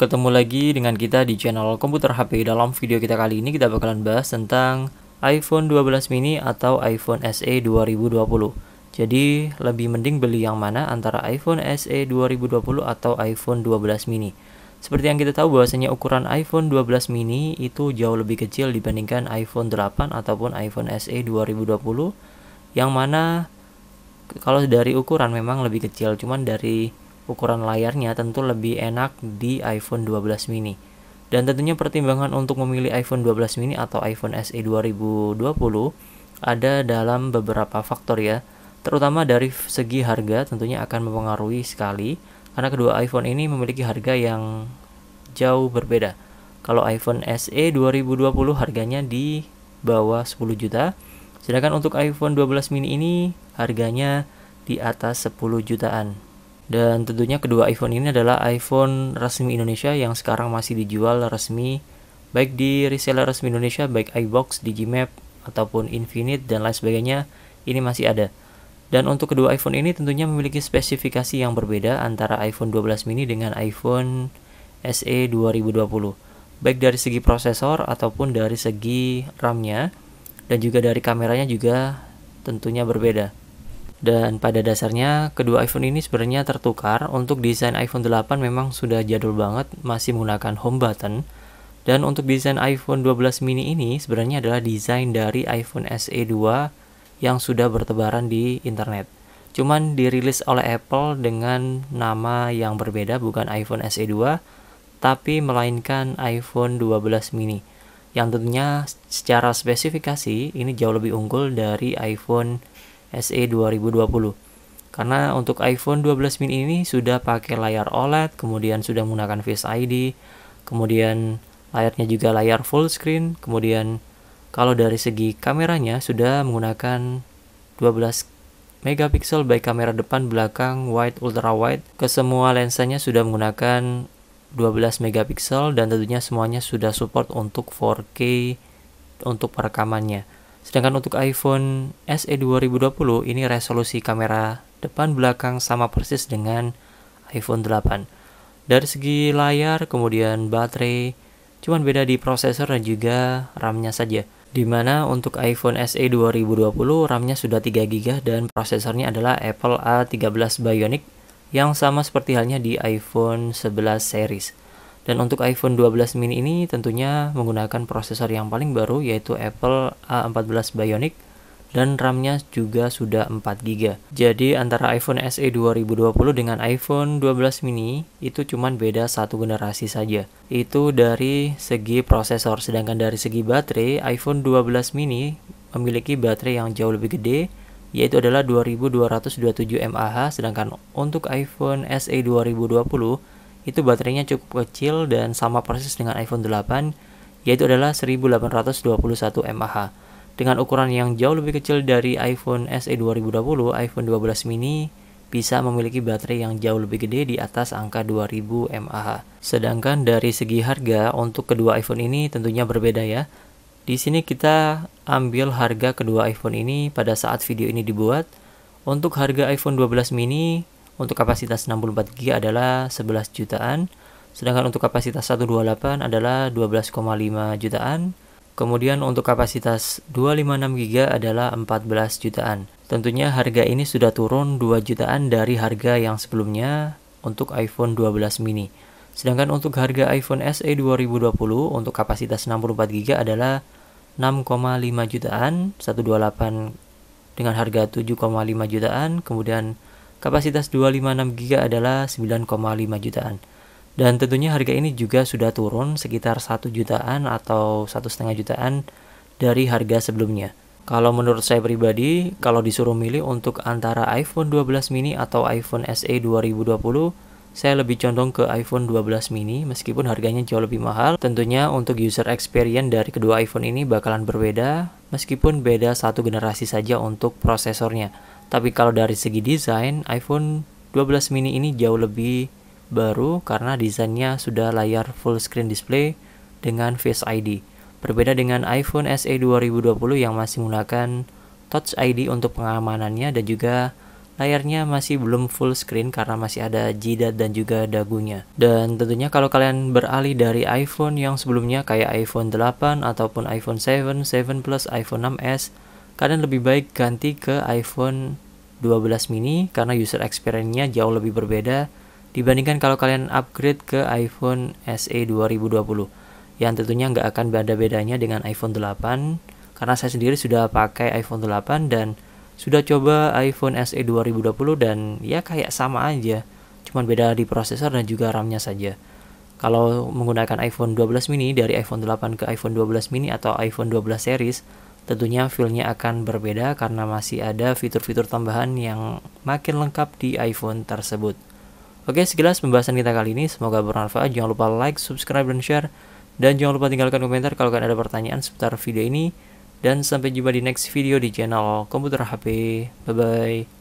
Ketemu lagi dengan kita di channel Komputer HP. Dalam video kita kali ini kita bakalan bahas tentang iPhone 12 mini atau iPhone SE 2020. Jadi, lebih mending beli yang mana antara iPhone SE 2020 atau iPhone 12 mini. Seperti yang kita tahu bahwasanya ukuran iPhone 12 mini itu jauh lebih kecil dibandingkan iPhone 8 ataupun iPhone SE 2020 yang mana kalau dari ukuran memang lebih kecil, cuman dari ukuran layarnya tentu lebih enak di iPhone 12 mini. Dan tentunya pertimbangan untuk memilih iPhone 12 mini atau iPhone SE 2020 ada dalam beberapa faktor ya. Terutama dari segi harga tentunya akan mempengaruhi sekali karena kedua iPhone ini memiliki harga yang jauh berbeda. Kalau iPhone SE 2020 harganya di bawah 10 juta, sedangkan untuk iPhone 12 mini ini harganya di atas 10 jutaan. Dan tentunya kedua iPhone ini adalah iPhone resmi Indonesia yang sekarang masih dijual resmi baik di reseller resmi Indonesia, baik iBox, Digimap, ataupun Infinite dan lain sebagainya ini masih ada. Dan untuk kedua iPhone ini tentunya memiliki spesifikasi yang berbeda antara iPhone 12 mini dengan iPhone SE 2020. Baik dari segi prosesor ataupun dari segi RAM-nya dan juga dari kameranya juga tentunya berbeda. Dan pada dasarnya kedua iPhone ini sebenarnya tertukar untuk desain iPhone 8 memang sudah jadul banget masih menggunakan home button dan untuk desain iPhone 12 mini ini sebenarnya adalah desain dari iPhone SE 2 yang sudah bertebaran di internet. Cuman dirilis oleh Apple dengan nama yang berbeda bukan iPhone SE 2 tapi melainkan iPhone 12 mini yang tentunya secara spesifikasi ini jauh lebih unggul dari iPhone SE 2020 karena untuk iPhone 12 mini ini sudah pakai layar OLED, kemudian sudah menggunakan Face ID, kemudian layarnya juga layar full screen, kemudian kalau dari segi kameranya sudah menggunakan 12 megapiksel baik kamera depan, belakang, wide, ultra wide. Kesemua lensanya sudah menggunakan 12 megapiksel dan tentunya semuanya sudah support untuk 4K untuk perekamannya. Sedangkan untuk iPhone SE 2020 ini resolusi kamera depan belakang sama persis dengan iPhone 8. Dari segi layar, kemudian baterai, cuman beda di prosesor dan juga RAM-nya saja. Dimana untuk iPhone SE 2020 RAM-nya sudah 3GB dan prosesornya adalah Apple A13 Bionic yang sama seperti halnya di iPhone 11 series. Dan untuk iPhone 12 mini ini tentunya menggunakan prosesor yang paling baru yaitu Apple A14 Bionic dan RAM-nya juga sudah 4GB. Jadi antara iPhone SE 2020 dengan iPhone 12 mini itu cuman beda satu generasi saja. Itu dari segi prosesor, sedangkan dari segi baterai iPhone 12 mini memiliki baterai yang jauh lebih gede yaitu adalah 2227 mAh sedangkan untuk iPhone SE 2020 itu baterainya cukup kecil dan sama persis dengan iPhone 8 yaitu adalah 1821 mAh. Dengan ukuran yang jauh lebih kecil dari iPhone SE 2020, iPhone 12 mini bisa memiliki baterai yang jauh lebih gede di atas angka 2000 mAh. Sedangkan dari segi harga untuk kedua iPhone ini tentunya berbeda ya. Di sini kita ambil harga kedua iPhone ini pada saat video ini dibuat. Untuk harga iPhone 12 mini untuk kapasitas 64 GB adalah 11 jutaan, sedangkan untuk kapasitas 128 adalah 12,5 jutaan, kemudian untuk kapasitas 256 GB adalah 14 jutaan. Tentunya harga ini sudah turun 2 jutaan dari harga yang sebelumnya untuk iPhone 12 mini. Sedangkan untuk harga iPhone SE 2020 untuk kapasitas 64 GB adalah 6,5 jutaan, 128 dengan harga 7,5 jutaan, kemudian kapasitas 256 GB adalah 9,5 jutaan. Dan tentunya harga ini juga sudah turun sekitar 1 jutaan atau 1,5 jutaan dari harga sebelumnya. Kalau menurut saya pribadi, kalau disuruh milih untuk antara iPhone 12 mini atau iPhone SE 2020, saya lebih condong ke iPhone 12 mini meskipun harganya jauh lebih mahal. Tentunya untuk user experience dari kedua iPhone ini bakalan berbeda meskipun beda satu generasi saja untuk prosesornya. Tapi kalau dari segi desain, iPhone 12 mini ini jauh lebih baru karena desainnya sudah layar full screen display dengan Face ID. Berbeda dengan iPhone SE 2020 yang masih menggunakan Touch ID untuk pengamanannya dan juga layarnya masih belum full screen karena masih ada jidat dan juga dagunya. Dan tentunya kalau kalian beralih dari iPhone yang sebelumnya kayak iPhone 8 ataupun iPhone 7, 7 Plus, iPhone 6s kalian lebih baik ganti ke iPhone 12 mini karena user experience-nya jauh lebih berbeda dibandingkan kalau kalian upgrade ke iPhone SE 2020 yang tentunya nggak akan ada bedanya dengan iPhone 8 karena saya sendiri sudah pakai iPhone 8 dan sudah coba iPhone SE 2020 dan ya kayak sama aja cuman beda di prosesor dan juga RAM-nya saja kalau menggunakan iPhone 12 mini dari iPhone 8 ke iPhone 12 mini atau iPhone 12 series Tentunya feel-nya akan berbeda karena masih ada fitur-fitur tambahan yang makin lengkap di iPhone tersebut. Oke, sekilas pembahasan kita kali ini. Semoga bermanfaat. Jangan lupa like, subscribe, dan share. Dan jangan lupa tinggalkan komentar kalau kalian ada pertanyaan seputar video ini. Dan sampai jumpa di next video di channel Komputer HP. Bye-bye.